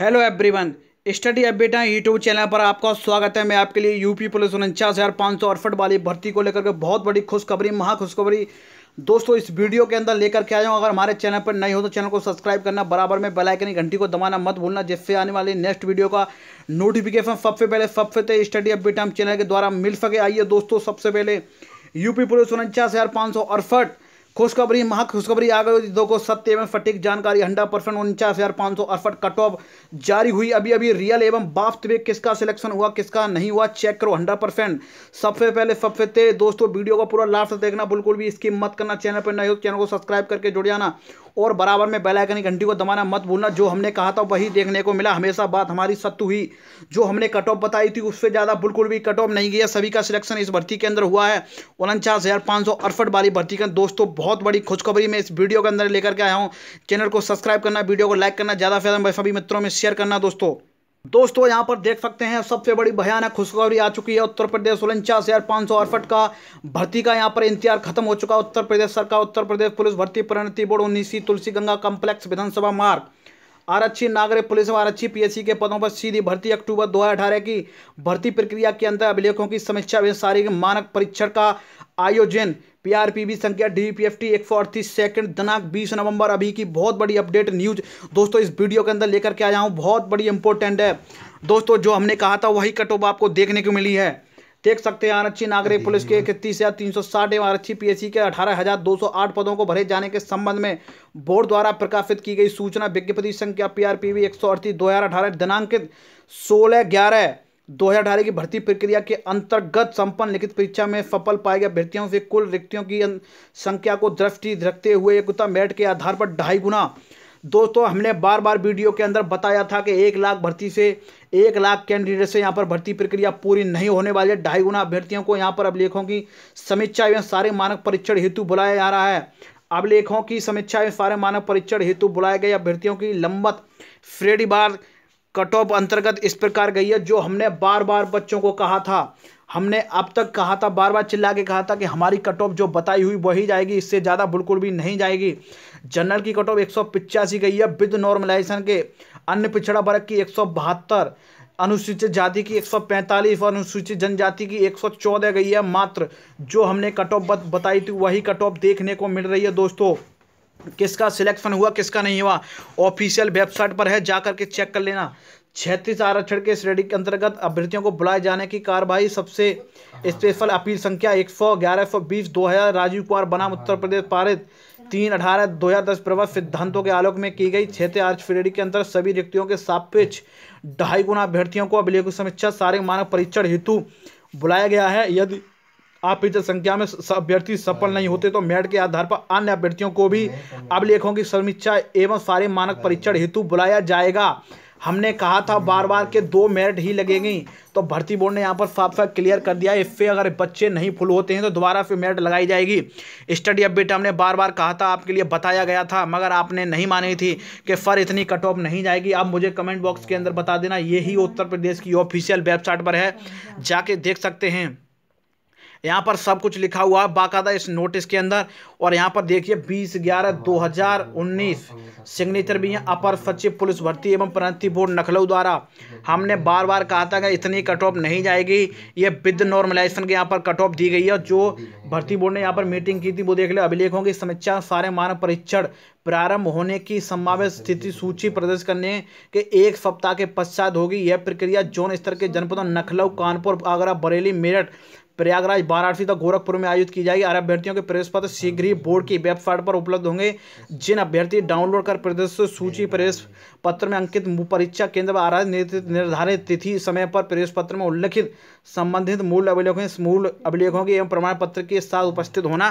hello everyone study update है YouTube channel पर आपका स्वागत है मैं आपके लिए यूपी पुलिस उनचास हज़ार पाँच सौ अड़सठ वाली भर्ती को लेकर के बहुत बड़ी खुशखबरी महाखुशखबरी दोस्तों इस वीडियो के अंदर लेकर के आया हूँ अगर हमारे चैनल पर नए हो तो चैनल को सब्सक्राइब करना बराबर में बेल आइकन घंटी को दबाना मत भूलना जिससे आने वाले नेक्स्ट वीडियो का नोटिफिकेशन सबसे पहले सबसे तेज स्टडी अपडेट हम चैनल के द्वारा मिल सके आइए दोस्तों सबसे पहले यूपी पुलिस उनचास हज़ार पाँच सौ अड़सठ खुशखबरी महा खुशखबरी आ गई दो को सत्य एवं फटिक जानकारी हंडा परसेंट उनचास हज़ार पाँच सौ अड़सठ कट ऑफ जारी हुई अभी अभी रियल एवं वास्तविक किसका सिलेक्शन हुआ किसका नहीं हुआ चेक करो हंड्रेड परसेंट सबसे पहले सबसे तेज दोस्तों वीडियो का पूरा लास्ट देखना बिल्कुल भी इसकी मत करना चैनल पर नहीं हो तो चैनल को सब्सक्राइब करके जुड़ जाना और बराबर में बेल आइकन घंटी को दबाना मत भूलना जो हमने कहा था वही देखने को मिला हमेशा बात हमारी सत्य हुई जो हमने कट ऑफ बताई थी उससे ज़्यादा बिल्कुल भी कट ऑफ नहीं गया सभी का सिलेक्शन इस भर्ती के अंदर हुआ है उनचास हज़ार पांच सौ अड़सठ वाली भर्ती का दोस्तों बहुत बड़ी खुशखबरी मैं इस वीडियो के अंदर लेकर के आया हूँ चैनल को सब्सक्राइब करना वीडियो को लाइक करना ज़्यादा फायदा ज़्यादा सभी मित्रों में शेयर करना दोस्तों दोस्तों यहाँ पर देख सकते हैं सबसे बड़ी भयानक खुशखबरी आ चुकी है उत्तर प्रदेश उनचास हजार पाँच सौ अड़सठ का भर्ती का यहाँ पर इंतजार खत्म हो चुका है उत्तर प्रदेश सरकार उत्तर प्रदेश पुलिस भर्ती प्रणति बोर्ड उन्नीसी तुलसी गंगा कम्प्लेक्स विधानसभा मार्ग आरक्षी नागरिक पुलिस और आरक्षी पीएससी के पदों पर सीधी भर्ती अक्टूबर दो की भर्ती प्रक्रिया के अंदर अभिलेखों की समीक्षा वे मानक परीक्षण का आयोजन पीआरपीबी संख्या डीपीएफटी एक सौ अड़तीस सेकंड दिनांक बीस नवंबर अभी की बहुत बड़ी अपडेट न्यूज दोस्तों इस वीडियो के अंदर लेकर के आया हूँ बहुत बड़ी इंपॉर्टेंट है दोस्तों जो हमने कहा था वही कट ऑफ आपको देखने को मिली है देख सकते हैं आरक्षी नागरिक पुलिस के इकतीस हजार तीन सौ साठ एवं आरक्षी पीएससी के अठारह हजार दो सौ आठ पदों को भरे जाने के संबंध में बोर्ड द्वारा प्रकाशित की गई सूचना विज्ञप्ति संख्या पीआरपीवी एक सौ अड़तीस दो हजार अठारह दिनांकित सोलह ग्यारह दो हजार अठारह की भर्ती प्रक्रिया के अंतर्गत संपन्न लिखित परीक्षा में सफल पाए गए अभ्यर्थियों से कुल रिक्तियों की संख्या को दृष्टि रखते हुए एकता मेरिट के आधार पर ढाई गुना दोस्तों हमने बार बार वीडियो के अंदर बताया था कि एक लाख भर्ती से एक लाख कैंडिडेट से यहाँ पर भर्ती प्रक्रिया पूरी नहीं होने वाली है ढाई गुना अभ्यर्थियों को यहाँ पर अभिलेखों की समीक्षा एवं सारे मानक परीक्षण हेतु बुलाया जा रहा है अभिलेखों की समीक्षा एवं सारे मानक परीक्षण हेतु बुलाए गए अभ्यर्थियों की लंबत बार कट ऑफ अंतर्गत इस प्रकार गई है जो हमने बार बार बच्चों को कहा था हमने अब तक कहा था बार बार चिल्ला के कहा था कि हमारी कट ऑफ जो बताई हुई वही जाएगी इससे ज़्यादा बिल्कुल भी नहीं जाएगी जनरल की कट ऑफ एक गई है विद नॉर्मलाइजेशन के अन्य पिछड़ा वर्ग की एक अनुसूचित जाति की 145 और अनुसूचित जनजाति की 114 गई है मात्र जो हमने कट ऑफ बताई थी वही कट ऑफ देखने को मिल रही है दोस्तों किसका सिलेक्शन हुआ किसका नहीं हुआ ऑफिशियल वेबसाइट पर है जाकर के चेक कर लेना छत्तीस आरक्षण के श्रेणी के अंतर्गत अभ्यर्थियों को बुलाए जाने की कार्रवाई सबसे स्पेशल अपील संख्या एक सौ ग्यारह सौ बीस दो हजार राजीव कुमार बनाम उत्तर प्रदेश पारित तीन अठारह दो हजार दस प्रवत सिद्धांतों के आलोक में की गई क्षेत्रीय आर्च श्रेणी के अंतर्गत सभी रिक्तियों के सापेक्ष ढाई गुना अभ्यर्थियों को अभिलेख समीक्षा सारे मानव परीक्षण हेतु बुलाया गया है यदि अपेक्षित संख्या में अभ्यर्थी सफल नहीं होते तो मेरिट के आधार पर अन्य अभ्यर्थियों को भी अभिलेखों की समीक्षा एवं सारे मानक परीक्षण हेतु बुलाया जाएगा हमने कहा था बार बार के दो मेरिट ही लगेंगी तो भर्ती बोर्ड ने यहाँ पर साफ साफ क्लियर कर दिया इससे अगर बच्चे नहीं फुल होते हैं तो दोबारा फिर मेरिट लगाई जाएगी स्टडी अपडेट हमने बार बार कहा था आपके लिए बताया गया था मगर आपने नहीं मानी थी कि सर इतनी कट ऑफ नहीं जाएगी आप मुझे कमेंट बॉक्स के अंदर बता देना यही उत्तर प्रदेश की ऑफिशियल वेबसाइट पर है जाके देख सकते हैं यहाँ पर सब कुछ लिखा हुआ है बाकायदा इस नोटिस के अंदर और यहाँ पर देखिए बीस ग्यारह दो हजार उन्नीस सिग्नेचर भी है अपर सचिव पुलिस भर्ती एवं प्रणति बोर्ड नखलऊ द्वारा हमने बार बार कहा था कि इतनी कट ऑफ नहीं जाएगी ये विद नॉर्मलाइजेशन के यहाँ पर कट ऑफ दी गई है जो भर्ती बोर्ड ने यहाँ पर मीटिंग की थी वो देख लो अभिलेखों की समीक्षा सारे मानव परीक्षण प्रारंभ होने की संभावित स्थिति सूची प्रदर्श करने के एक सप्ताह के पश्चात होगी यह प्रक्रिया जोन स्तर के जनपदों नखलऊ कानपुर आगरा बरेली मेरठ प्रयागराज वाराणसी तथा गोरखपुर में आयोजित की जाएगी अरे अभ्यर्थियों के प्रवेश पत्र शीघ्र ही बोर्ड की वेबसाइट पर उपलब्ध होंगे जिन अभ्यर्थी डाउनलोड कर प्रदेश सूची प्रवेश पत्र में अंकित परीक्षा केंद्र पर निर्धारित तिथि समय पर प्रवेश पत्र में उल्लिखित संबंधित मूल अभिलेखों मूल अभिलेखों के एवं प्रमाण पत्र के साथ उपस्थित होना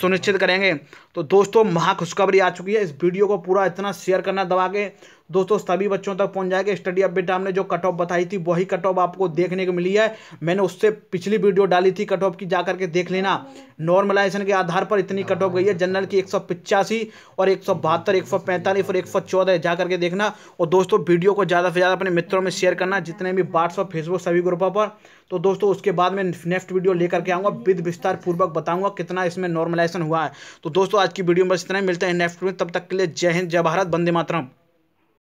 सुनिश्चित करेंगे तो दोस्तों महा खुशखबरी आ चुकी है इस वीडियो को पूरा इतना शेयर करना दबा के दोस्तों सभी बच्चों तक पहुंच जाएगा स्टडी अपडेट हमने जो कट ऑफ बताई थी वही कट ऑफ आपको देखने को मिली है मैंने उससे पिछली वीडियो डाली थी कट ऑफ की जाकर के देख लेना नॉर्मलाइजेशन के आधार पर इतनी कट ऑफ गई है जनरल की एक सौ पिचासी और एक सौ बहत्तर एक सौ पैंतालीस और एक सौ चौदह जा करके देखना और दोस्तों वीडियो को ज़्यादा से ज़्यादा अपने मित्रों में शेयर करना जितने भी व्हाट्सअप फेसबुक सभी ग्रुपों पर तो दोस्तों उसके बाद में नेक्स्ट वीडियो लेकर के आऊँगा विद विस्तार पूर्वक बताऊँगा कितना इसमें नॉर्मलाइजेशन हुआ है तो दोस्तों आज की वीडियो में बस इतना ही मिलते हैं नेक्स्ट में तब तक के लिए जय हिंद जय भारत बंदे मातरम